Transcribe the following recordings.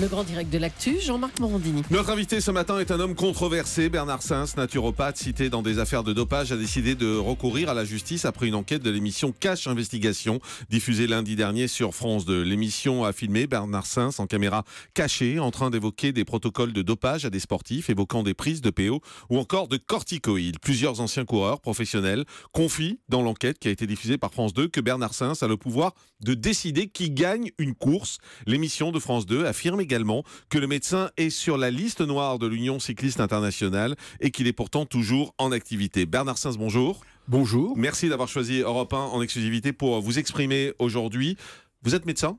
Le grand direct de l'actu, Jean-Marc Morandini. Notre invité ce matin est un homme controversé. Bernard Sainz, naturopathe, cité dans des affaires de dopage, a décidé de recourir à la justice après une enquête de l'émission Cache Investigation, diffusée lundi dernier sur France 2. L'émission a filmé Bernard Sainz en caméra cachée, en train d'évoquer des protocoles de dopage à des sportifs, évoquant des prises de PO ou encore de corticoïdes. Plusieurs anciens coureurs professionnels confient dans l'enquête qui a été diffusée par France 2 que Bernard Sainz a le pouvoir de décider qui gagne une course. L'émission de France 2 affirme également que le médecin est sur la liste noire de l'Union cycliste internationale et qu'il est pourtant toujours en activité. Bernard Sainz, bonjour. Bonjour. Merci d'avoir choisi Europe 1 en exclusivité pour vous exprimer aujourd'hui. Vous êtes médecin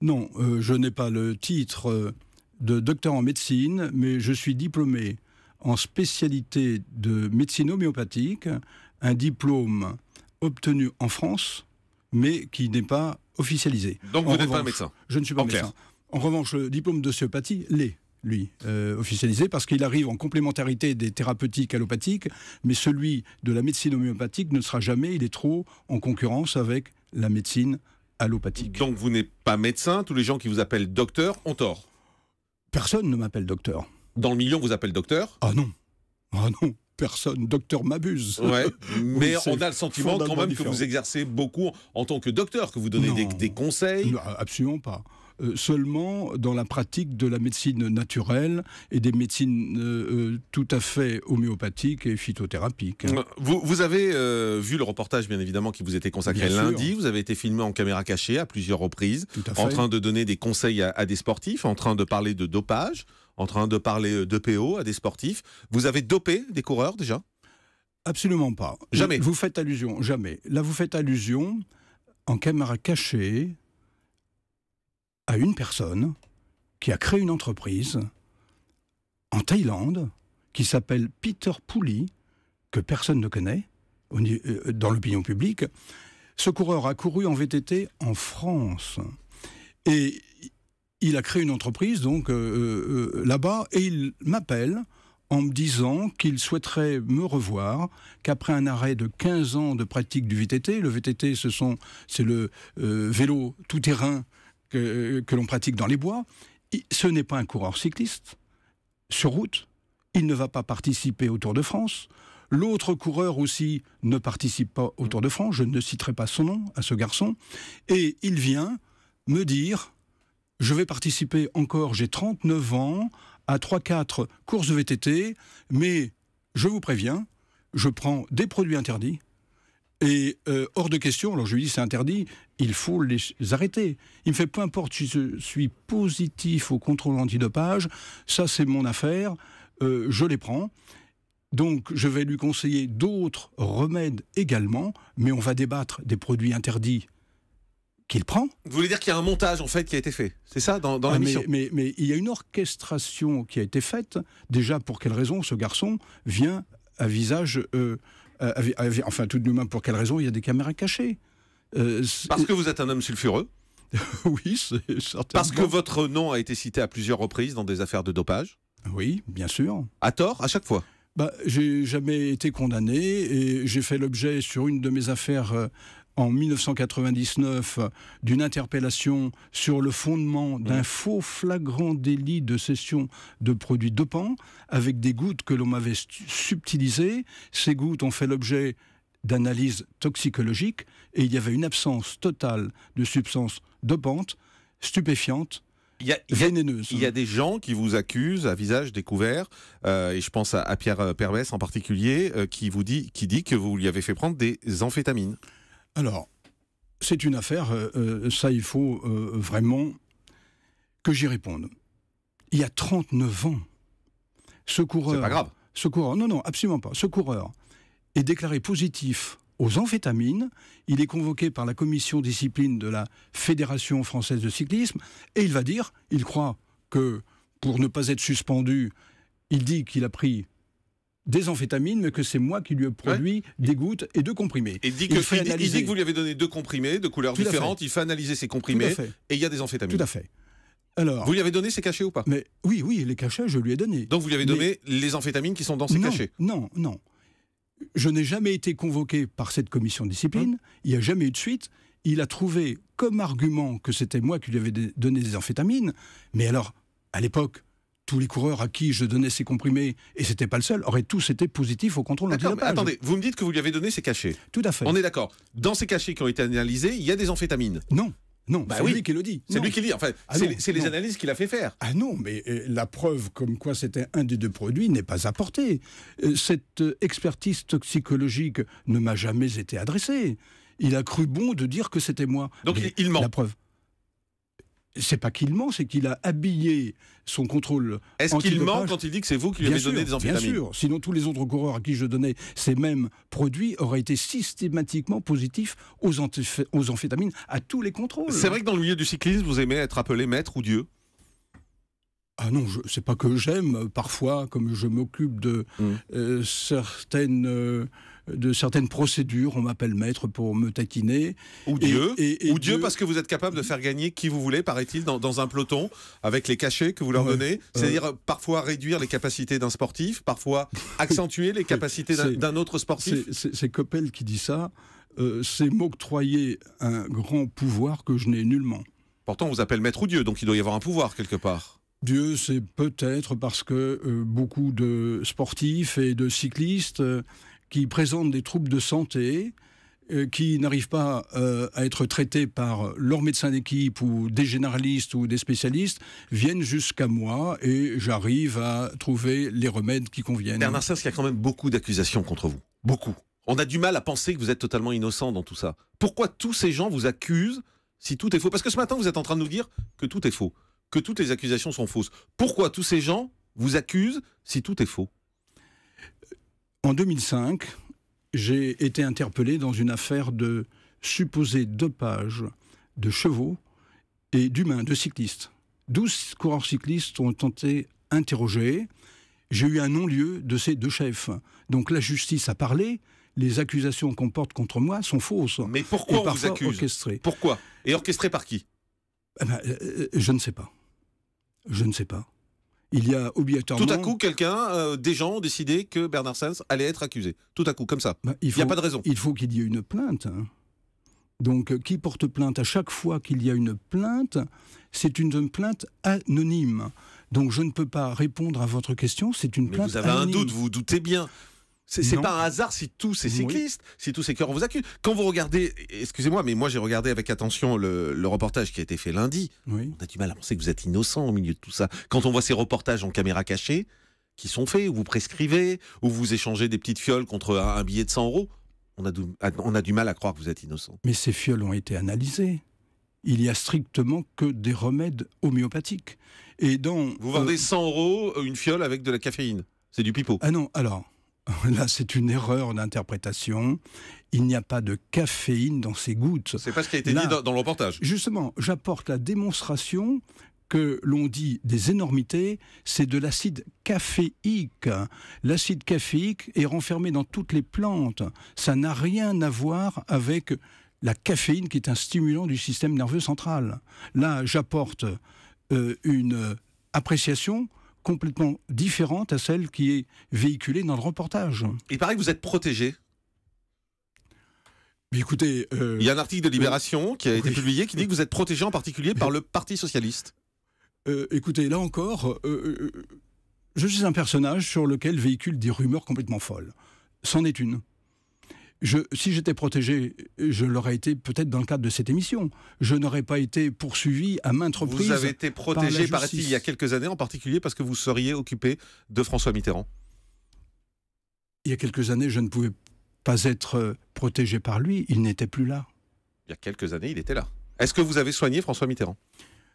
Non, euh, je n'ai pas le titre euh, de docteur en médecine, mais je suis diplômé en spécialité de médecine homéopathique, un diplôme obtenu en France, mais qui n'est pas officialisé. Donc vous n'êtes pas un médecin Je ne suis pas médecin. En revanche, le diplôme d'ostéopathie l'est lui, euh, officialisé, parce qu'il arrive en complémentarité des thérapeutiques allopathiques, mais celui de la médecine homéopathique ne sera jamais, il est trop en concurrence avec la médecine allopathique. Donc vous n'êtes pas médecin, tous les gens qui vous appellent docteur ont tort Personne ne m'appelle docteur. Dans le million, vous appelez docteur Ah non, ah non, personne. Docteur m'abuse. Ouais, mais on a le sentiment quand même que vous exercez beaucoup en tant que docteur, que vous donnez des, conseils. absolument pas. Euh, seulement dans la pratique de la médecine naturelle et des médecines euh, euh, tout à fait homéopathiques et phytothérapiques. Vous, avez vu le reportage, bien évidemment, qui vous était consacré lundi. Vous avez été filmé en caméra cachée à plusieurs reprises, en train de donner des conseils à, à des sportifs, en train de parler de dopage en train de parler de PO à des sportifs. Vous avez dopé des coureurs déjà Absolument pas. Jamais. Vous faites allusion, jamais. Là, vous faites allusion en caméra cachée à une personne qui a créé une entreprise en Thaïlande qui s'appelle Peter Pouli, que personne ne connaît euh, dans l'opinion publique. Ce coureur a couru en VTT en France et il a créé une entreprise donc euh, euh, là-bas et il m'appelle en me disant qu'il souhaiterait me revoir, qu'après un arrêt de 15 ans de pratique du VTT, le VTT, ce sont, c'est le vélo tout-terrain euh, que, l'on pratique dans les bois, ce n'est pas un coureur cycliste sur route. Il ne va pas participer au Tour de France. L'autre coureur aussi ne participe pas au Tour de France. Je ne citerai pas son nom à ce garçon. Et il vient me dire, je vais participer encore, j'ai 39 ans, à 3-4 courses de VTT, mais je vous préviens, je prends des produits interdits. Et euh, hors de question, alors je lui dis c'est interdit, il faut les arrêter. Il me fait peu importe si je suis positif au contrôle antidopage, ça c'est mon affaire, euh, je les prends. Donc je vais lui conseiller d'autres remèdes également, mais on va débattre des produits interdits qu'il prend. Vous voulez dire qu'il y a un montage en fait qui a été fait C'est ça dans, ah, la mais, il y a une orchestration qui a été faite. Déjà, pour quelle raison ce garçon vient à visage. Euh, enfin, tout de même, pour quelle raison il y a des caméras cachées euh, Parce que vous êtes un homme sulfureux oui, c'est certain. Parce que votre nom a été cité à plusieurs reprises dans des affaires de dopage Oui, bien sûr. À tort, à chaque fois bah, J'ai jamais été condamné et j'ai fait l'objet sur une de mes affaires euh, en 1999 d'une interpellation sur le fondement d'un faux flagrant délit de cession de produits dopants avec des gouttes que l'on m'avait subtilisées. Ces gouttes ont fait l'objet d'analyse toxicologique et il y avait une absence totale de substances dopantes, stupéfiantes il il y, a, des gens qui vous accusent à visage découvert, euh, et je pense à, Pierre euh, Pervès en particulier, euh, qui vous dit, qui dit que vous lui avez fait prendre des amphétamines. Alors, c'est une affaire, ça il faut vraiment que j'y réponde. Il y a 39 ans, ce C'est pas grave. Ce non, non, absolument pas. Ce est déclaré positif aux amphétamines. Il est convoqué par la commission discipline de la Fédération française de cyclisme et il va dire, il croit que pour ne pas être suspendu, il dit qu'il a pris des amphétamines, mais que c'est moi qui lui ai produit des gouttes et deux comprimés. Et il, dit que vous lui avez donné deux comprimés de couleurs différentes, il fait analyser ces comprimés, et il y a des amphétamines. Tout à fait. Alors, vous lui avez donné ces cachets ou pas Mais oui, oui, les cachets, je lui ai donné. Donc vous lui avez donné les amphétamines qui sont dans ces cachets Non, non je n'ai jamais été convoqué par cette commission de discipline, hein il n'y a jamais eu de suite. Il a trouvé comme argument que c'était moi qui lui avais donné des amphétamines, mais alors, à l'époque, tous les coureurs à qui je donnais ces comprimés, et c'était pas le seul, auraient tous été positifs au contrôle antidopage. Attendez, vous me dites que vous lui avez donné ces cachets. Tout à fait. On est d'accord. Dans ces cachets qui ont été analysés, il y a des amphétamines. Non. Non, bah c'est lui qui le dit. C'est lui qui dit. Enfin, ah c'est les analyses qu'il a fait faire. Ah non, mais euh, la preuve comme quoi c'était un des deux produits n'est pas apportée. Euh, cette euh, expertise toxicologique ne m'a jamais été adressée. Il a cru bon de dire que c'était moi. Donc il, ment. La preuve c'est pas qu'il ment, c'est qu'il a habillé son contrôle. Est-ce qu'il ment quand il dit que c'est vous qui lui avez donné des amphétamines Bien sûr, sinon tous les autres coureurs à qui je donnais ces mêmes produits auraient été systématiquement positifs aux, amphétamines, à tous les contrôles. C'est vrai que dans le milieu du cyclisme, vous aimez être appelé maître ou dieu ah non, c'est pas que j'aime. Parfois, comme je m'occupe de hmm. euh, certaines euh, de certaines procédures. On m'appelle maître pour me taquiner. Ou Dieu. ou Dieu, parce que vous êtes capable de faire gagner qui vous voulez, paraît-il, dans, un peloton, avec les cachets que vous leur donnez. C'est-à-dire parfois réduire les capacités d'un sportif, parfois accentuer les capacités d'un autre sportif. C'est Coppel qui dit ça. Euh, c'est m'octroyer un grand pouvoir que je n'ai nullement. Pourtant, on vous appelle maître ou Dieu, donc il doit y avoir un pouvoir quelque part. Dieu, c'est peut-être parce que euh, beaucoup de sportifs et de cyclistes euh, qui présentent des troubles de santé, euh, qui n'arrivent pas euh, à être traités par leur médecin d'équipe ou des généralistes ou des spécialistes viennent jusqu'à moi et j'arrive à trouver les remèdes qui conviennent. Bernard Sass, il y a quand même beaucoup d'accusations contre vous. Beaucoup. On a du mal à penser que vous êtes totalement innocent dans tout ça. Pourquoi tous ces gens vous accusent si tout est faux Parce que ce matin, vous êtes en train de nous dire que tout est faux, que toutes les accusations sont fausses. Pourquoi tous ces gens vous accusent si tout est faux en 2005, j'ai été interpellé dans une affaire de supposé dopage de chevaux et d'humains, de cyclistes. Douze coureurs cyclistes ont tenté interrogés. J'ai eu un non-lieu de ces deux chefs. Donc la justice a parlé. Les accusations qu'on porte contre moi sont fausses. Mais pourquoi on Pourquoi Et orchestrées par qui eh ben, euh, euh, Je ne sais pas. Je ne sais pas il y a obligatoirement. Tout à coup, quelqu'un, euh, des gens ont décidé que Bernard Sainz allait être accusé. Tout à coup, comme ça. Bah, il n'y a pas de raison. Il faut qu'il y ait une plainte. Hein. Donc, euh, qui porte plainte À chaque fois qu'il y a une plainte, c'est une plainte anonyme. Donc, je ne peux pas répondre à votre question, c'est une plainte anonyme. Vous avez un doute, vous doutez bien c'est pas un hasard si tous ces cyclistes, si tous ces coureurs vous accusent. Quand vous regardez, excusez-moi, mais moi j'ai regardé avec attention le, reportage qui a été fait lundi. On a du mal à penser que vous êtes innocent au milieu de tout ça. Quand on voit ces reportages en caméra cachée, qui sont faits, où vous prescrivez, où vous échangez des petites fioles contre un, billet de 100 euros, on a, du, mal à croire que vous êtes innocent. Mais ces fioles ont été analysées il n'y a strictement que des remèdes homéopathiques. Et dans, Vous vendez 100 euh, euros euh, une fiole avec de la caféine. C'est du pipeau. Ah non, alors, Là, c'est une erreur d'interprétation. Il n'y a pas de caféine dans ces gouttes. C'est pas ce qui a été dit dans, le reportage. Justement, j'apporte la démonstration que l'on dit des énormités, c'est de l'acide caféique. L'acide caféique est renfermé dans toutes les plantes. Ça n'a rien à voir avec la caféine qui est un stimulant du système nerveux central. Là, j'apporte euh, une appréciation complètement différente à celle qui est véhiculée dans le reportage. Il paraît que vous êtes protégé. Mais écoutez, euh, il y a un article de Libération qui a été publié qui dit que vous êtes protégé en particulier par le Parti socialiste. Euh, écoutez, là encore, euh, je suis un personnage sur lequel véhiculent des rumeurs complètement folles. C'en est une si j'étais protégé, je l'aurais été peut-être dans le cadre de cette émission. Je n'aurais pas été poursuivi à maintes reprises. Vous avez été protégé, par paraît-il, il y a quelques années, en particulier parce que vous seriez occupé de François Mitterrand. Il y a quelques années, je ne pouvais pas être euh, protégé par lui. Il n'était plus là. Il y a quelques années, il était là. Est-ce que vous avez soigné François Mitterrand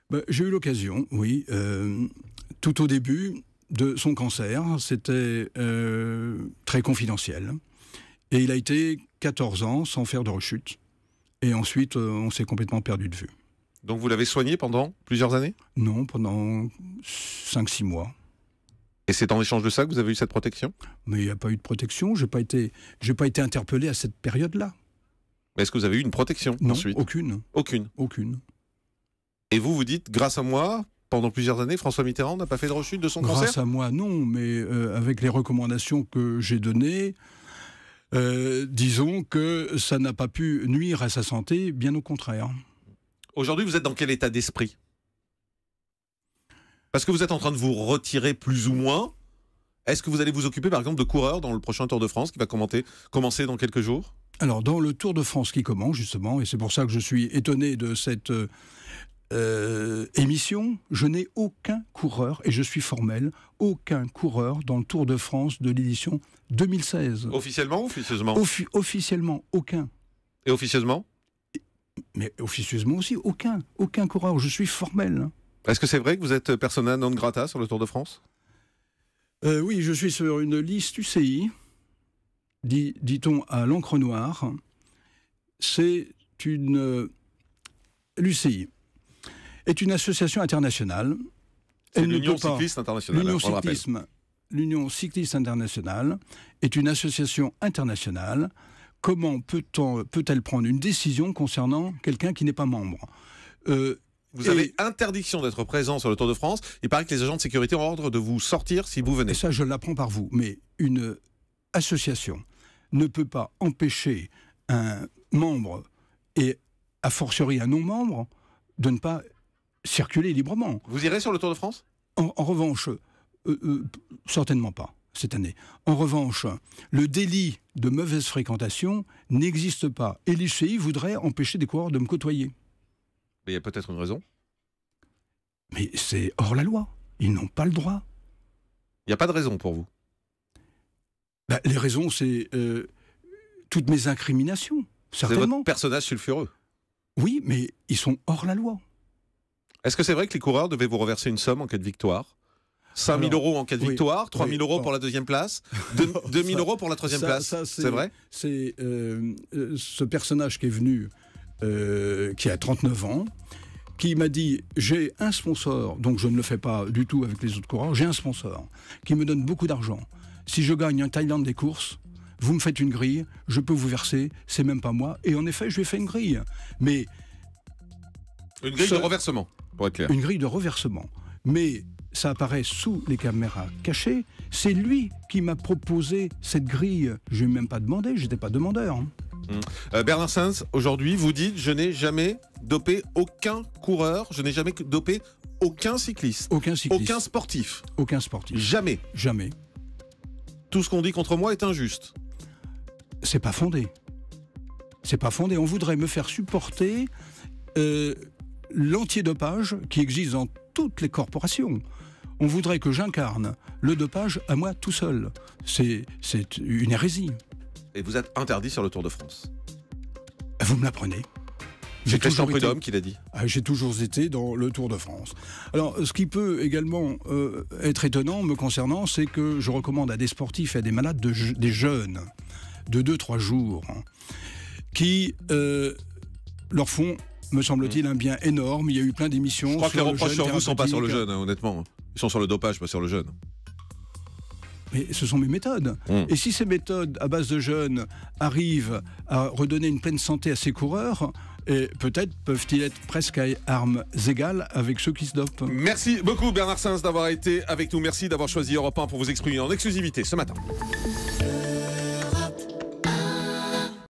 ben, J'ai eu l'occasion, oui. Euh, tout au début de son cancer, c'était euh, très confidentiel. Et il a été 14 ans sans faire de rechute. Et ensuite, euh, on s'est complètement perdu de vue. Donc vous l'avez soigné pendant plusieurs années Non, pendant 5-6 mois. Et c'est en échange de ça que vous avez eu cette protection Mais il n'y a pas eu de protection, je n'ai pas, été, pas été interpellé à cette période-là. Mais est-ce que vous avez eu une protection non, ensuite aucune. Aucune Aucune. Et vous, vous dites, grâce à moi, pendant plusieurs années, François Mitterrand n'a pas fait de rechute de son cancer Grâce à moi, non, mais euh, avec les recommandations que j'ai données, euh, disons que ça n'a pas pu nuire à sa santé, bien au contraire. Aujourd'hui, vous êtes dans quel état d'esprit Parce que vous êtes en train de vous retirer plus ou moins. Est-ce que vous allez vous occuper, par exemple, de coureurs dans le prochain Tour de France qui va commencer dans quelques jours alors, dans le Tour de France qui commence, justement, et c'est pour ça que je suis étonné de cette euh, euh, émission, je n'ai aucun coureur, et je suis formel, aucun coureur dans le Tour de France de l'édition 2016. Officiellement ou officieusement Officiellement, aucun. Et officieusement Mais officieusement aussi, aucun. Aucun coureur, je suis formel. Est-ce que c'est vrai que vous êtes persona non grata sur le Tour de France euh, Oui, je suis sur une liste UCI, dit-on à l'encre noire. C'est une... Euh, L'UCI, est une association internationale. C'est l'Union cycliste internationale. Hein, L'Union cycliste internationale est une association internationale. Comment peut elle prendre une décision concernant quelqu'un qui n'est pas membre euh, vous avez interdiction d'être présent sur le Tour de France. Il paraît que les agents de sécurité ont ordre de vous sortir si vous venez. Et ça, je l'apprends par vous. Mais une association ne peut pas empêcher un membre et a fortiori un non-membre de ne pas circuler librement. Vous irez sur le Tour de France en, revanche, euh, euh, certainement pas cette année. En revanche, le délit de mauvaise fréquentation n'existe pas. Et l'ICI voudrait empêcher des coureurs de me côtoyer. il y a peut-être une raison. Mais c'est hors la loi. Ils n'ont pas le droit. Il n'y a pas de raison pour vous bah, Les raisons, c'est euh, toutes mes incriminations, certainement. C'est votre personnage sulfureux. Oui, mais ils sont hors la loi. Est-ce que c'est vrai que les coureurs devaient vous reverser une somme en cas de victoire 000 euros en cas de victoire, 3000 000 euros pour la deuxième place, 2000 euros pour la troisième place. C'est vrai C'est euh, euh, ce personnage qui est venu, euh, qui a 39 ans, qui m'a dit j'ai un sponsor, donc je ne le fais pas du tout avec les autres coureurs, j'ai un sponsor qui me donne beaucoup d'argent. Si je gagne un Thaïlande des courses, vous me faites une grille, je peux vous verser, c'est même pas moi. Et en effet, je lui ai fait une grille. Mais. Une grille de reversement une grille de reversement. Mais ça apparaît sous les caméras cachées. C'est lui qui m'a proposé cette grille. Je n'ai même pas demandé, Je n'étais pas demandeur. Mmh. Euh, Bernard Sainz, aujourd'hui, vous dites je n'ai jamais dopé aucun coureur, je n'ai jamais dopé aucun cycliste, aucun cycliste, aucun sportif, aucun sportif, jamais, jamais. Tout ce qu'on dit contre moi est injuste. C'est pas fondé. C'est pas fondé. On voudrait me faire supporter euh, dopage qui existe dans toutes les corporations. On voudrait que j'incarne le dopage à moi tout seul. C'est une hérésie. Et vous êtes interdit sur le Tour de France Vous me l'apprenez. C'est Christian Prudhomme qui l'a dit. Ah, j'ai toujours été dans le Tour de France. Alors, ce qui peut également euh, être étonnant me concernant, c'est que je recommande à des sportifs et à des malades, des jeunes, de 2-3 jours, hein, qui euh, leur font me semble-t-il, un bien énorme. Il y a eu plein d'émissions. Je crois que les reproches sur vous ne sont pas sur le jeune, hein, honnêtement. Ils sont sur le dopage, pas sur le jeune. Mais ce sont mes méthodes. Hmm. Et si ces méthodes à base de jeunes arrivent à redonner une pleine santé à ces coureurs, et peut-être peuvent-ils être presque à armes égales avec ceux qui se dopent. Merci beaucoup Bernard Sainz d'avoir été avec nous. Merci d'avoir choisi Europe 1 pour vous exprimer en exclusivité ce matin.